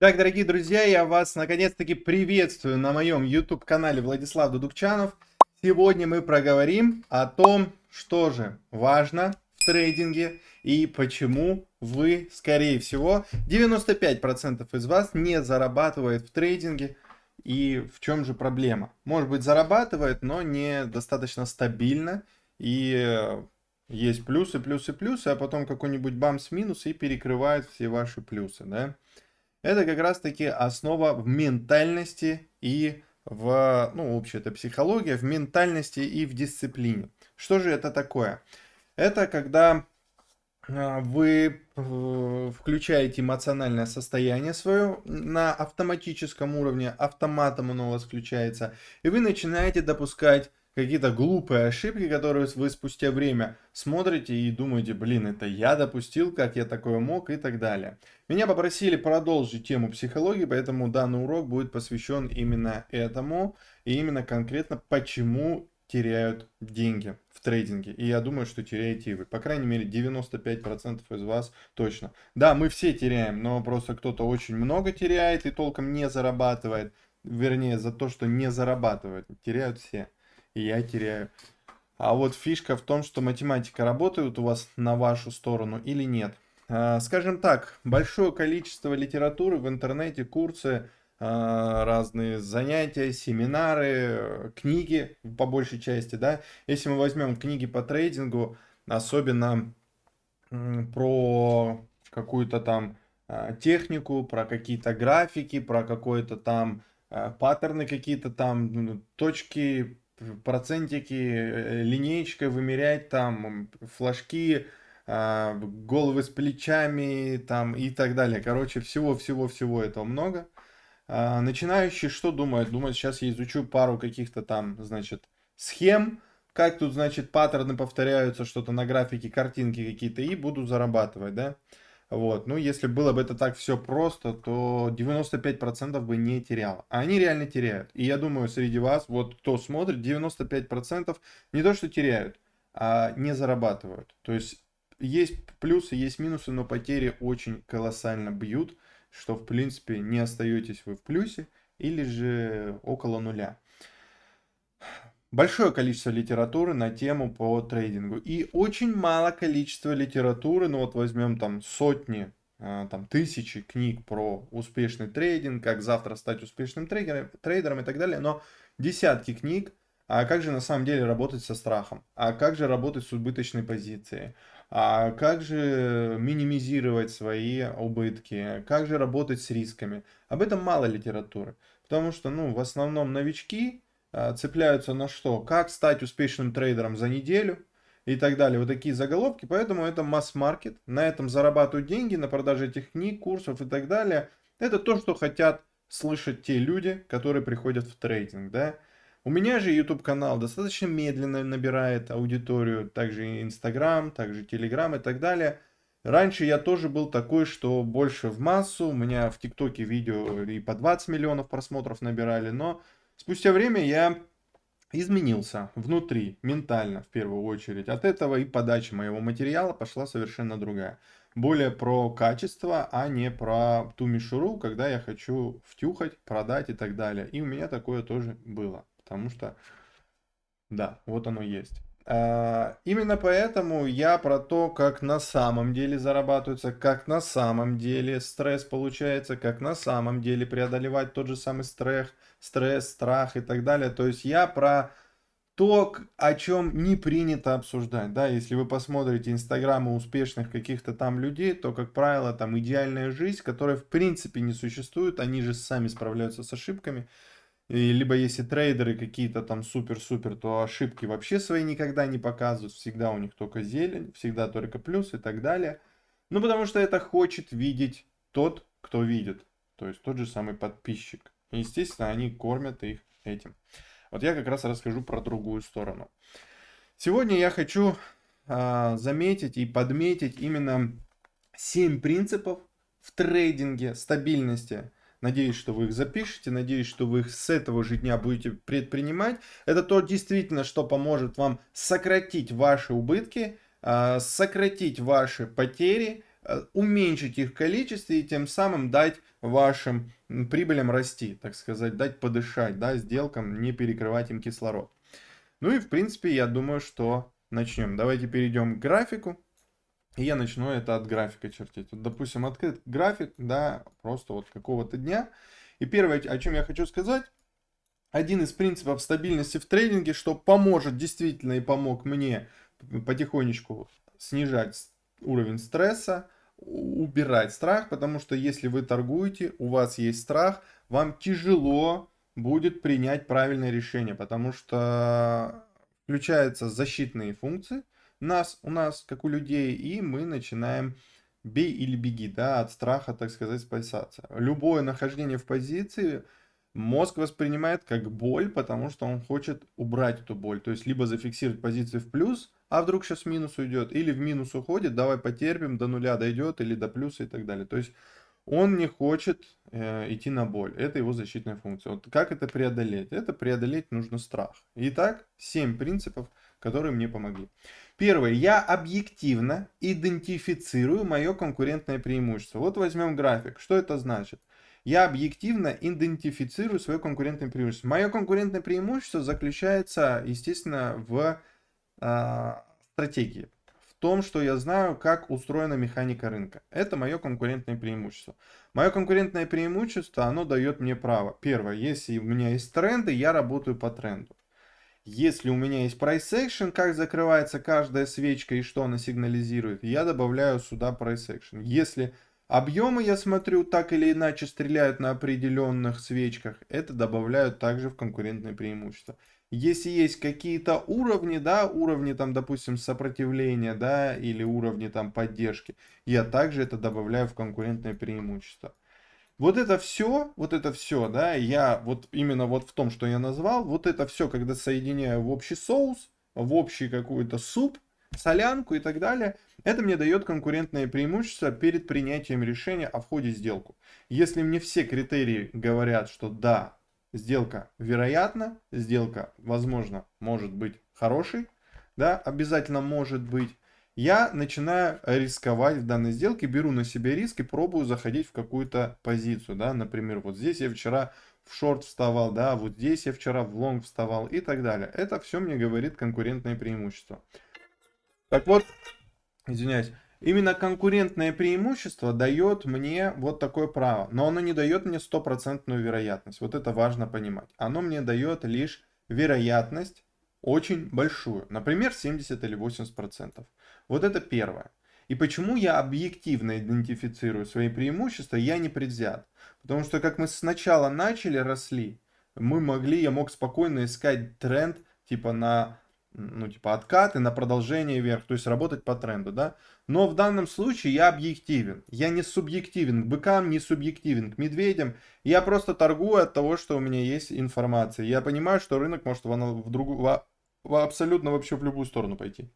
Так, дорогие друзья, я вас наконец-таки приветствую на моем YouTube-канале Владислав Дудукчанов. Сегодня мы проговорим о том, что же важно в трейдинге и почему вы, скорее всего, 95% из вас не зарабатывает в трейдинге и в чем же проблема. Может быть, зарабатывает, но не достаточно стабильно и э, есть плюсы, плюсы, плюсы, а потом какой-нибудь бамс минус и перекрывает все ваши плюсы, да? это как раз-таки основа в ментальности и в, ну, общая это психология, в ментальности и в дисциплине. Что же это такое? Это когда а, вы э, включаете эмоциональное состояние свое на автоматическом уровне, автоматом оно у вас включается, и вы начинаете допускать какие-то глупые ошибки, которые вы спустя время смотрите и думаете, блин, это я допустил, как я такое мог и так далее. Меня попросили продолжить тему психологии, поэтому данный урок будет посвящен именно этому и именно конкретно почему теряют деньги в трейдинге. И я думаю, что теряете и вы. По крайней мере, 95% из вас точно. Да, мы все теряем, но просто кто-то очень много теряет и толком не зарабатывает. Вернее, за то, что не зарабатывает. Теряют все я теряю. А вот фишка в том, что математика работает у вас на вашу сторону или нет. А, скажем так, большое количество литературы в интернете, курсы, а, разные занятия, семинары, книги по большей части, да. Если мы возьмем книги по трейдингу, особенно про какую-то там а, технику, про какие-то графики, про какое-то там паттерны какие-то там, точки, процентики э, линейкой вымерять, там флажки, а, головы с плечами там и так далее. Короче, всего-всего-всего этого много. А, Начинающий что думает? Думает, сейчас я изучу пару каких-то там, значит, схем, как тут, значит, паттерны повторяются, что-то на графике, картинки какие-то, и буду зарабатывать, да? Вот. Ну, если было бы это так все просто, то 95% бы не терял, А они реально теряют. И я думаю, среди вас, вот кто смотрит, 95% не то, что теряют, а не зарабатывают. То есть есть плюсы, есть минусы, но потери очень колоссально бьют, что в принципе не остаетесь вы в плюсе или же около нуля большое количество литературы на тему по трейдингу. И очень мало количество литературы, ну вот возьмем там сотни, а, там тысячи книг про успешный трейдинг, как завтра стать успешным трейдером, трейдером и так далее, но десятки книг, а как же на самом деле работать со страхом, а как же работать с убыточной позицией, а как же минимизировать свои убытки, как же работать с рисками. Об этом мало литературы, потому что ну, в основном новички, а, цепляются на что? Как стать успешным трейдером за неделю и так далее. Вот такие заголовки. Поэтому это масс-маркет. На этом зарабатывают деньги, на продаже этих книг, курсов и так далее. Это то, что хотят слышать те люди, которые приходят в трейдинг. Да? У меня же YouTube канал достаточно медленно набирает аудиторию, также Instagram, также Telegram и так далее. Раньше я тоже был такой, что больше в массу, у меня в ТикТоке видео и по 20 миллионов просмотров набирали, но Спустя время я изменился внутри, ментально в первую очередь. От этого и подача моего материала пошла совершенно другая. Более про качество, а не про ту мишуру, когда я хочу втюхать, продать и так далее. И у меня такое тоже было, потому что да, вот оно есть. А, именно поэтому я про то, как на самом деле зарабатывается, как на самом деле стресс получается, как на самом деле преодолевать тот же самый стресс, стресс, страх и так далее. То есть я про то, о чем не принято обсуждать. Да, если вы посмотрите инстаграмы успешных каких-то там людей, то, как правило, там идеальная жизнь, которая в принципе не существует, они же сами справляются с ошибками. И либо если трейдеры какие-то там супер-супер, то ошибки вообще свои никогда не показывают. Всегда у них только зелень, всегда только плюс и так далее. Ну, потому что это хочет видеть тот, кто видит. То есть тот же самый подписчик. И, естественно, они кормят их этим. Вот я как раз расскажу про другую сторону. Сегодня я хочу э, заметить и подметить именно 7 принципов в трейдинге стабильности – Надеюсь, что вы их запишете, надеюсь, что вы их с этого же дня будете предпринимать. Это то действительно, что поможет вам сократить ваши убытки, а, сократить ваши потери, а, уменьшить их количество и тем самым дать вашим прибылям расти, так сказать, дать подышать, да, сделкам, не перекрывать им кислород. Ну и в принципе, я думаю, что начнем. Давайте перейдем к графику. И я начну это от графика чертить. Вот, допустим, открыт график, да, просто вот какого-то дня. И первое, о чем я хочу сказать, один из принципов стабильности в трейдинге, что поможет действительно и помог мне потихонечку снижать уровень стресса, убирать страх, потому что если вы торгуете, у вас есть страх, вам тяжело будет принять правильное решение, потому что включаются защитные функции – нас, у нас, как у людей, и мы начинаем бей или беги, да, от страха, так сказать, спасаться. Любое нахождение в позиции мозг воспринимает как боль, потому что он хочет убрать эту боль. То есть либо зафиксировать позицию в плюс, а вдруг сейчас минус уйдет, или в минус уходит, давай потерпим, до нуля дойдет, или до плюса и так далее. То есть он не хочет э, идти на боль. Это его защитная функция. Вот как это преодолеть? Это преодолеть нужно страх. Итак, 7 принципов, которые мне помогли. Первое, я объективно идентифицирую мое конкурентное преимущество. Вот возьмем график. Что это значит? Я объективно идентифицирую свое конкурентное преимущество. Мое конкурентное преимущество заключается, естественно, в э, стратегии. В том, что я знаю, как устроена механика рынка. Это мое конкурентное преимущество. Мое конкурентное преимущество, оно дает мне право. Первое, если у меня есть тренды, я работаю по тренду. Если у меня есть price action, как закрывается каждая свечка и что она сигнализирует, я добавляю сюда price action. Если объемы, я смотрю, так или иначе стреляют на определенных свечках, это добавляют также в конкурентное преимущество. Если есть какие-то уровни, да, уровни там, допустим, сопротивления, да, или уровни там поддержки, я также это добавляю в конкурентное преимущество. Вот это все, вот это все, да, я вот именно вот в том, что я назвал, вот это все, когда соединяю в общий соус, в общий какой-то суп, солянку и так далее, это мне дает конкурентное преимущество перед принятием решения о входе в сделку. Если мне все критерии говорят, что да, сделка вероятна, сделка, возможно, может быть хорошей, да, обязательно может быть, я начинаю рисковать в данной сделке, беру на себя риск и пробую заходить в какую-то позицию, да, например, вот здесь я вчера в шорт вставал, да, вот здесь я вчера в лонг вставал и так далее. Это все мне говорит конкурентное преимущество. Так вот, извиняюсь, именно конкурентное преимущество дает мне вот такое право, но оно не дает мне стопроцентную вероятность, вот это важно понимать. Оно мне дает лишь вероятность очень большую, например, 70 или 80 процентов. Вот это первое. И почему я объективно идентифицирую свои преимущества, я не предвзят. Потому что как мы сначала начали, росли, мы могли, я мог спокойно искать тренд типа на ну, типа откаты на продолжение вверх, то есть работать по тренду, да. Но в данном случае я объективен, я не субъективен к быкам, не субъективен к медведям, я просто торгую от того, что у меня есть информация. Я понимаю, что рынок может в, в, другу, в, в абсолютно вообще в любую сторону пойти.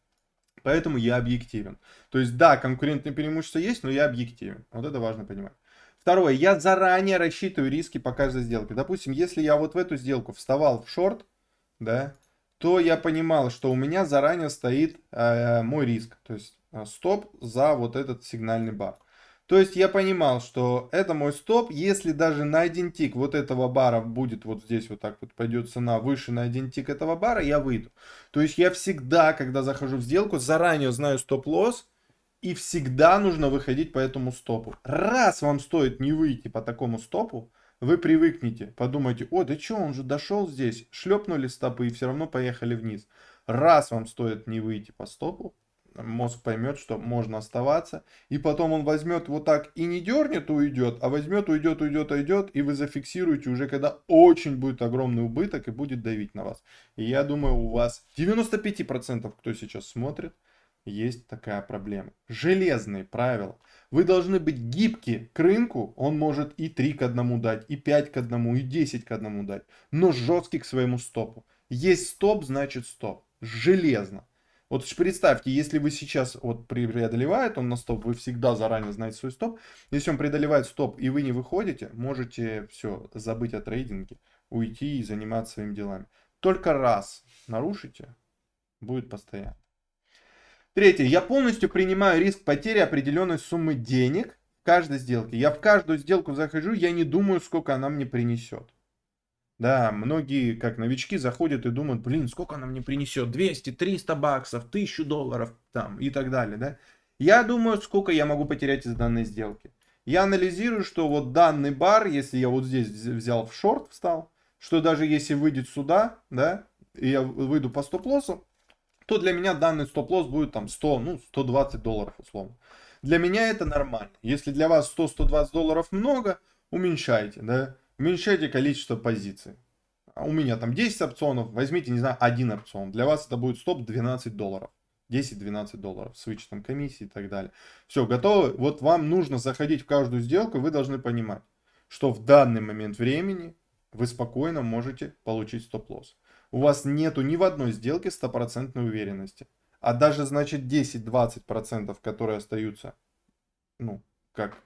Поэтому я объективен. То есть, да, конкурентные преимущества есть, но я объективен. Вот это важно понимать. Второе, я заранее рассчитываю риски по каждой сделке. Допустим, если я вот в эту сделку вставал в шорт, да, то я понимал, что у меня заранее стоит э, мой риск. То есть, э, стоп за вот этот сигнальный бар. То есть я понимал, что это мой стоп, если даже на один тик вот этого бара будет вот здесь вот так вот пойдет цена выше на один тик этого бара, я выйду. То есть я всегда, когда захожу в сделку, заранее знаю стоп-лосс, и всегда нужно выходить по этому стопу. Раз вам стоит не выйти по такому стопу, вы привыкнете, подумаете, о, да что, он же дошел здесь, шлепнули стопы и все равно поехали вниз. Раз вам стоит не выйти по стопу, мозг поймет, что можно оставаться, и потом он возьмет вот так и не дернет, уйдет, а возьмет, уйдет, уйдет, уйдет, и вы зафиксируете уже, когда очень будет огромный убыток и будет давить на вас. И я думаю, у вас 95%, кто сейчас смотрит, есть такая проблема. Железные правила. Вы должны быть гибки к рынку, он может и 3 к 1 дать, и 5 к 1, и 10 к 1 дать, но жесткий к своему стопу. Есть стоп, значит стоп. Железно. Вот представьте, если вы сейчас вот преодолевает он на стоп, вы всегда заранее знаете свой стоп. Если он преодолевает стоп и вы не выходите, можете все, забыть о трейдинге, уйти и заниматься своими делами. Только раз нарушите, будет постоянно. Третье. Я полностью принимаю риск потери определенной суммы денег в каждой сделке. Я в каждую сделку захожу, я не думаю, сколько она мне принесет. Да, многие, как новички, заходят и думают, блин, сколько она мне принесет? 200, 300 баксов, 1000 долларов там и так далее, да? Я думаю, сколько я могу потерять из данной сделки. Я анализирую, что вот данный бар, если я вот здесь взял в шорт, встал, что даже если выйдет сюда, да, и я выйду по стоп-лоссу, то для меня данный стоп-лосс будет там 100, ну, 120 долларов условно. Для меня это нормально. Если для вас 100-120 долларов много, уменьшайте, да уменьшайте количество позиций. А у меня там 10 опционов, возьмите, не знаю, один опцион. Для вас это будет стоп 12 долларов. 10-12 долларов с вычетом комиссии и так далее. Все, готовы? Вот вам нужно заходить в каждую сделку, вы должны понимать, что в данный момент времени вы спокойно можете получить стоп-лосс. У вас нету ни в одной сделке стопроцентной уверенности. А даже, значит, 10-20%, которые остаются, ну, как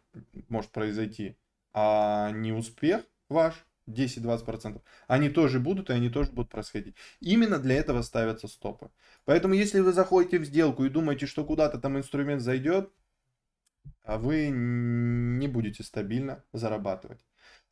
может произойти, а не успех – ваш 10-20%, они тоже будут, и они тоже будут происходить. Именно для этого ставятся стопы. Поэтому, если вы заходите в сделку и думаете, что куда-то там инструмент зайдет, а вы не будете стабильно зарабатывать.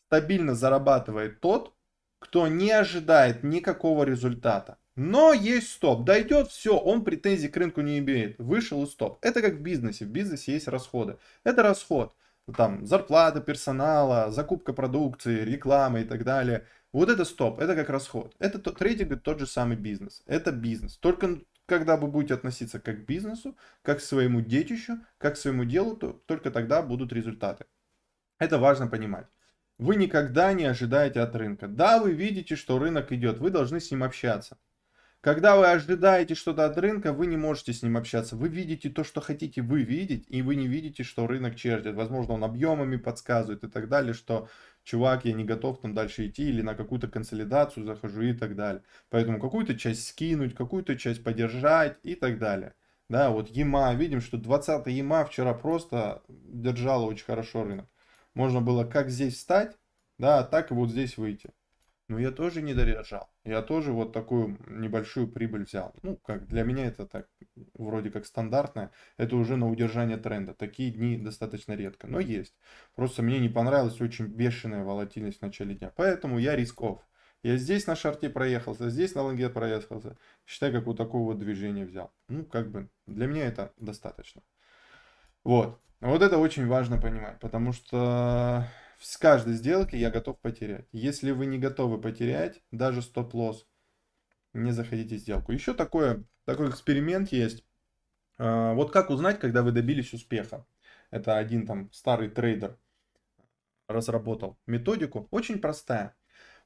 Стабильно зарабатывает тот, кто не ожидает никакого результата. Но есть стоп. Дойдет, все, он претензий к рынку не имеет. Вышел и стоп. Это как в бизнесе. В бизнесе есть расходы. Это расход. Ну, там зарплата персонала, закупка продукции, реклама и так далее. Вот это стоп, это как расход. Это то, трейдинг тот же самый бизнес. Это бизнес. Только ну, когда вы будете относиться как к бизнесу, как к своему детищу, как к своему делу, то только тогда будут результаты. Это важно понимать. Вы никогда не ожидаете от рынка. Да, вы видите, что рынок идет, вы должны с ним общаться. Когда вы ожидаете что-то от рынка, вы не можете с ним общаться. Вы видите то, что хотите вы видеть, и вы не видите, что рынок чертит. Возможно, он объемами подсказывает и так далее, что чувак, я не готов там дальше идти, или на какую-то консолидацию захожу и так далее. Поэтому какую-то часть скинуть, какую-то часть поддержать и так далее. Да, вот ЕМА, видим, что 20 ЕМА вчера просто держала очень хорошо рынок. Можно было как здесь встать, да, так и вот здесь выйти но ну, я тоже не дорожал. Я тоже вот такую небольшую прибыль взял. Ну, как для меня это так вроде как стандартное. Это уже на удержание тренда. Такие дни достаточно редко, но есть. Просто мне не понравилась очень бешеная волатильность в начале дня. Поэтому я рисков. Я здесь на шарте проехался, здесь на лонге проехался. Считай, как вот такого вот движения взял. Ну, как бы для меня это достаточно. Вот. Вот это очень важно понимать, потому что с каждой сделки я готов потерять. Если вы не готовы потерять, даже стоп-лосс, не заходите в сделку. Еще такое, такой эксперимент есть. А, вот как узнать, когда вы добились успеха? Это один там старый трейдер разработал методику. Очень простая.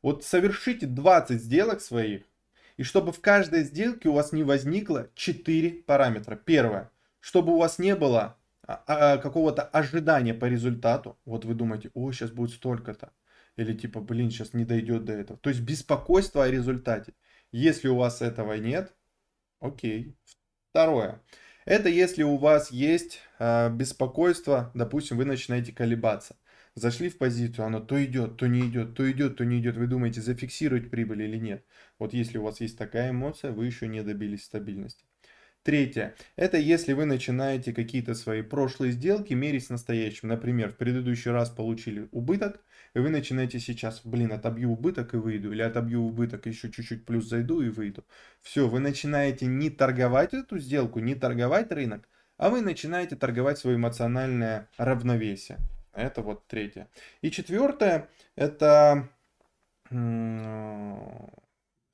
Вот совершите 20 сделок своих, и чтобы в каждой сделке у вас не возникло 4 параметра. Первое, чтобы у вас не было а, а, какого-то ожидания по результату, вот вы думаете, о, сейчас будет столько-то, или типа, блин, сейчас не дойдет до этого. То есть беспокойство о результате. Если у вас этого нет, окей. Второе. Это если у вас есть э, беспокойство, допустим, вы начинаете колебаться. Зашли в позицию, оно то идет, то не идет, то идет, то не идет. Вы думаете, зафиксировать прибыль или нет. Вот если у вас есть такая эмоция, вы еще не добились стабильности. Третье. Это если вы начинаете какие-то свои прошлые сделки мерить с настоящим. Например, в предыдущий раз получили убыток, и вы начинаете сейчас, блин, отобью убыток и выйду, или отобью убыток, еще чуть-чуть плюс зайду и выйду. Все, вы начинаете не торговать эту сделку, не торговать рынок, а вы начинаете торговать свое эмоциональное равновесие. Это вот третье. И четвертое, это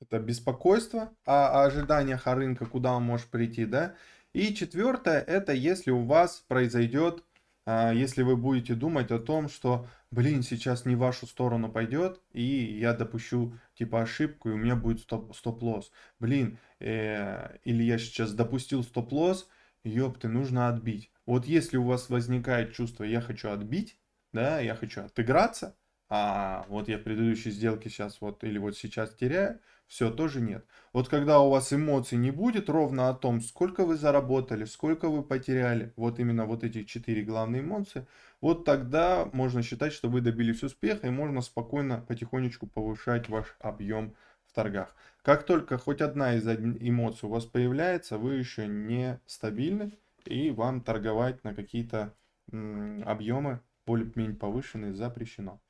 это беспокойство о, о ожиданиях, о рынка куда он может прийти, да. И четвертое, это если у вас произойдет, а, если вы будете думать о том, что, блин, сейчас не в вашу сторону пойдет, и я допущу типа ошибку, и у меня будет стоп-лосс. Блин, э, или я сейчас допустил стоп-лосс, ёпты, нужно отбить. Вот если у вас возникает чувство, я хочу отбить, да, я хочу отыграться, а вот я в предыдущей сделке сейчас вот или вот сейчас теряю, все, тоже нет. Вот когда у вас эмоций не будет ровно о том, сколько вы заработали, сколько вы потеряли, вот именно вот эти четыре главные эмоции, вот тогда можно считать, что вы добились успеха и можно спокойно потихонечку повышать ваш объем в торгах. Как только хоть одна из эм, эмоций у вас появляется, вы еще не стабильны и вам торговать на какие-то объемы более-менее повышенные запрещено.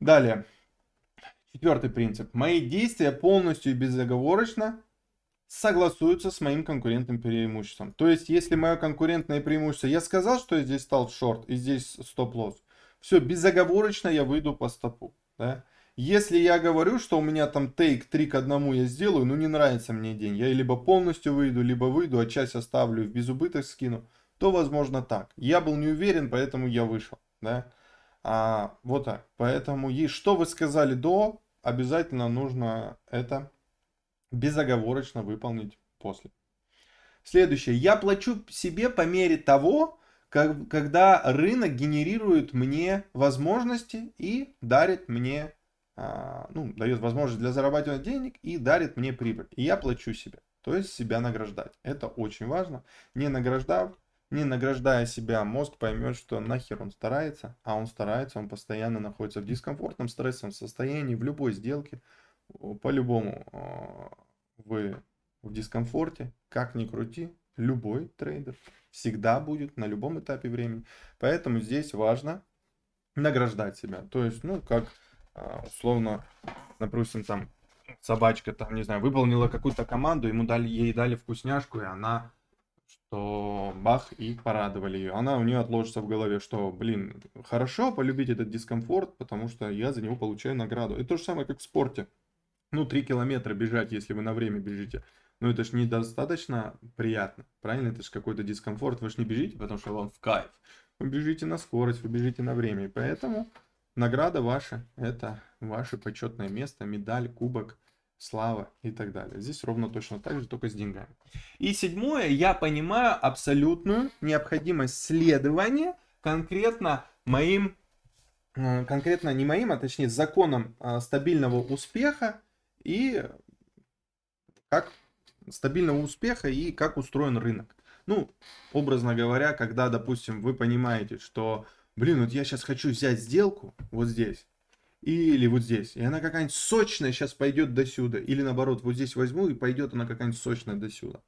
Далее. Четвертый принцип. Мои действия полностью и безоговорочно согласуются с моим конкурентным преимуществом. То есть, если мое конкурентное преимущество, я сказал, что я здесь стал шорт и здесь стоп-лосс, все, безоговорочно я выйду по стопу. Да? Если я говорю, что у меня там тейк 3 к 1 я сделаю, ну не нравится мне день, я либо полностью выйду, либо выйду, а часть оставлю в безубыток скину, то возможно так. Я был не уверен, поэтому я вышел. Да? А, вот так. Поэтому, и что вы сказали до, обязательно нужно это безоговорочно выполнить после. Следующее. Я плачу себе по мере того, как, когда рынок генерирует мне возможности и дарит мне, а, ну, дает возможность для зарабатывания денег и дарит мне прибыль. И я плачу себе. То есть себя награждать. Это очень важно. Не награждав, не награждая себя, мозг поймет, что нахер он старается, а он старается, он постоянно находится в дискомфортном, стрессовом состоянии, в любой сделке, по-любому а, вы в дискомфорте, как ни крути, любой трейдер всегда будет на любом этапе времени. Поэтому здесь важно награждать себя. То есть, ну, как а, условно, допустим, там собачка, там, не знаю, выполнила какую-то команду, ему дали, ей дали вкусняшку, и она что бах, и порадовали ее. Она у нее отложится в голове, что, блин, хорошо полюбить этот дискомфорт, потому что я за него получаю награду. Это то же самое, как в спорте. Ну, 3 километра бежать, если вы на время бежите. Ну, это же недостаточно приятно, правильно? Это же какой-то дискомфорт. Вы же не бежите, потому что вам в кайф. Вы бежите на скорость, вы бежите на время. И поэтому награда ваша, это ваше почетное место, медаль, кубок, слава и так далее. Здесь ровно точно так же, только с деньгами. И седьмое, я понимаю абсолютную необходимость следования конкретно моим, э, конкретно не моим, а точнее законам э, стабильного успеха и как стабильного успеха и как устроен рынок. Ну, образно говоря, когда, допустим, вы понимаете, что, блин, вот я сейчас хочу взять сделку вот здесь, или вот здесь. И она какая-нибудь сочная сейчас пойдет до сюда. Или наоборот, вот здесь возьму и пойдет она какая-нибудь сочная до сюда.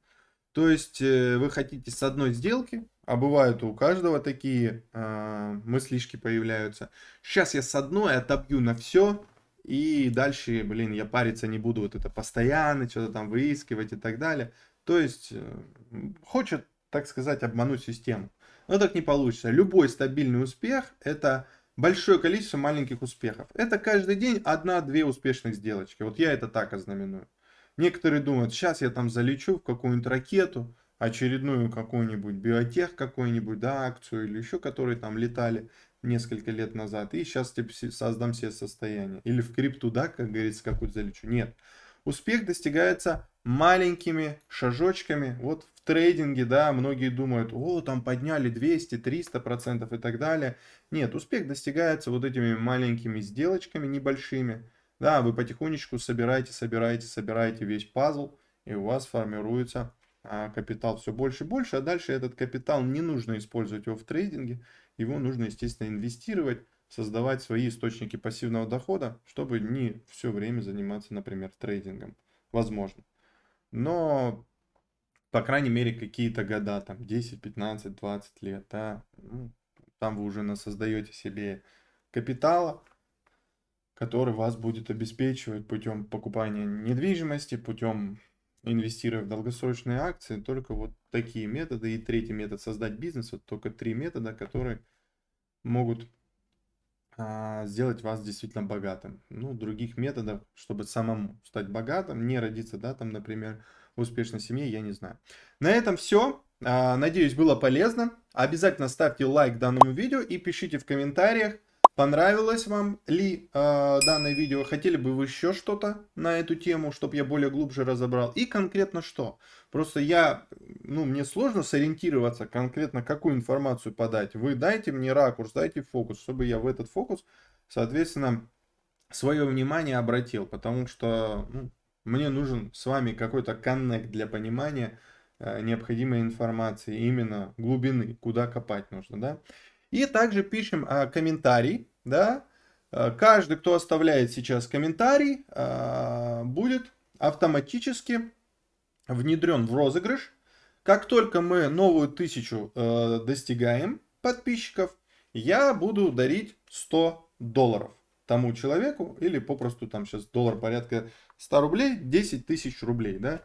То есть э, вы хотите с одной сделки, а бывают у каждого такие э, мыслишки появляются. Сейчас я с одной отобью на все, и дальше, блин, я париться не буду вот это постоянно, что-то там выискивать и так далее. То есть э, хочет, так сказать, обмануть систему. Но так не получится. Любой стабильный успех это большое количество маленьких успехов. Это каждый день одна-две успешных сделочки. Вот я это так ознаменую. Некоторые думают, сейчас я там залечу в какую-нибудь ракету, очередную какую-нибудь биотех, какую-нибудь да, акцию или еще, которые там летали несколько лет назад, и сейчас типа, создам себе состояние. Или в крипту, да, как говорится, какую-то залечу. Нет. Успех достигается маленькими шажочками. Вот в трейдинге, да, многие думают, о, там подняли 200, 300 процентов и так далее. Нет, успех достигается вот этими маленькими сделочками небольшими. Да, вы потихонечку собираете, собираете, собираете весь пазл, и у вас формируется а, капитал все больше и больше, а дальше этот капитал не нужно использовать его в трейдинге, его нужно, естественно, инвестировать, создавать свои источники пассивного дохода, чтобы не все время заниматься, например, трейдингом. Возможно. Но, по крайней мере, какие-то года, там 10, 15, 20 лет, да, ну, там вы уже создаете себе капитала, который вас будет обеспечивать путем покупания недвижимости, путем инвестируя в долгосрочные акции, только вот такие методы. И третий метод создать бизнес, вот только три метода, которые могут а, сделать вас действительно богатым. Ну, других методов, чтобы самому стать богатым, не родиться, да, там, например, в успешной семье, я не знаю. На этом все. А, надеюсь, было полезно. Обязательно ставьте лайк данному видео и пишите в комментариях, Понравилось вам ли э, данное видео? Хотели бы вы еще что-то на эту тему, чтобы я более глубже разобрал? И конкретно что? Просто я, ну, мне сложно сориентироваться конкретно, какую информацию подать. Вы дайте мне ракурс, дайте фокус, чтобы я в этот фокус, соответственно, свое внимание обратил. Потому что ну, мне нужен с вами какой-то коннект для понимания э, необходимой информации, именно глубины, куда копать нужно, да? И также пишем э, комментарий, да, а, каждый, кто оставляет сейчас комментарий, а, будет автоматически внедрен в розыгрыш. Как только мы новую тысячу э, достигаем подписчиков, я буду дарить 100 долларов тому человеку, или попросту там сейчас доллар порядка 100 рублей, 10 тысяч рублей, да.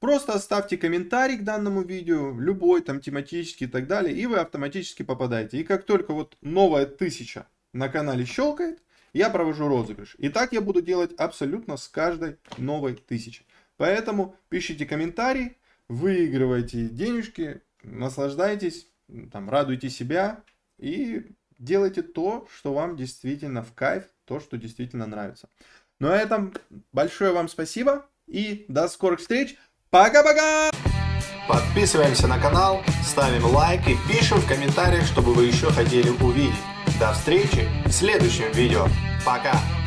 Просто оставьте комментарий к данному видео, любой там тематический и так далее, и вы автоматически попадаете. И как только вот новая тысяча на канале щелкает, я провожу розыгрыш. И так я буду делать абсолютно с каждой новой тысячи. Поэтому пишите комментарий, выигрывайте денежки, наслаждайтесь, там, радуйте себя и делайте то, что вам действительно в кайф, то, что действительно нравится. Ну а этом большое вам спасибо и до скорых встреч. Пока-пока! Подписываемся на канал, ставим лайк и пишем в комментариях, чтобы вы еще хотели увидеть. До встречи в следующем видео. Пока!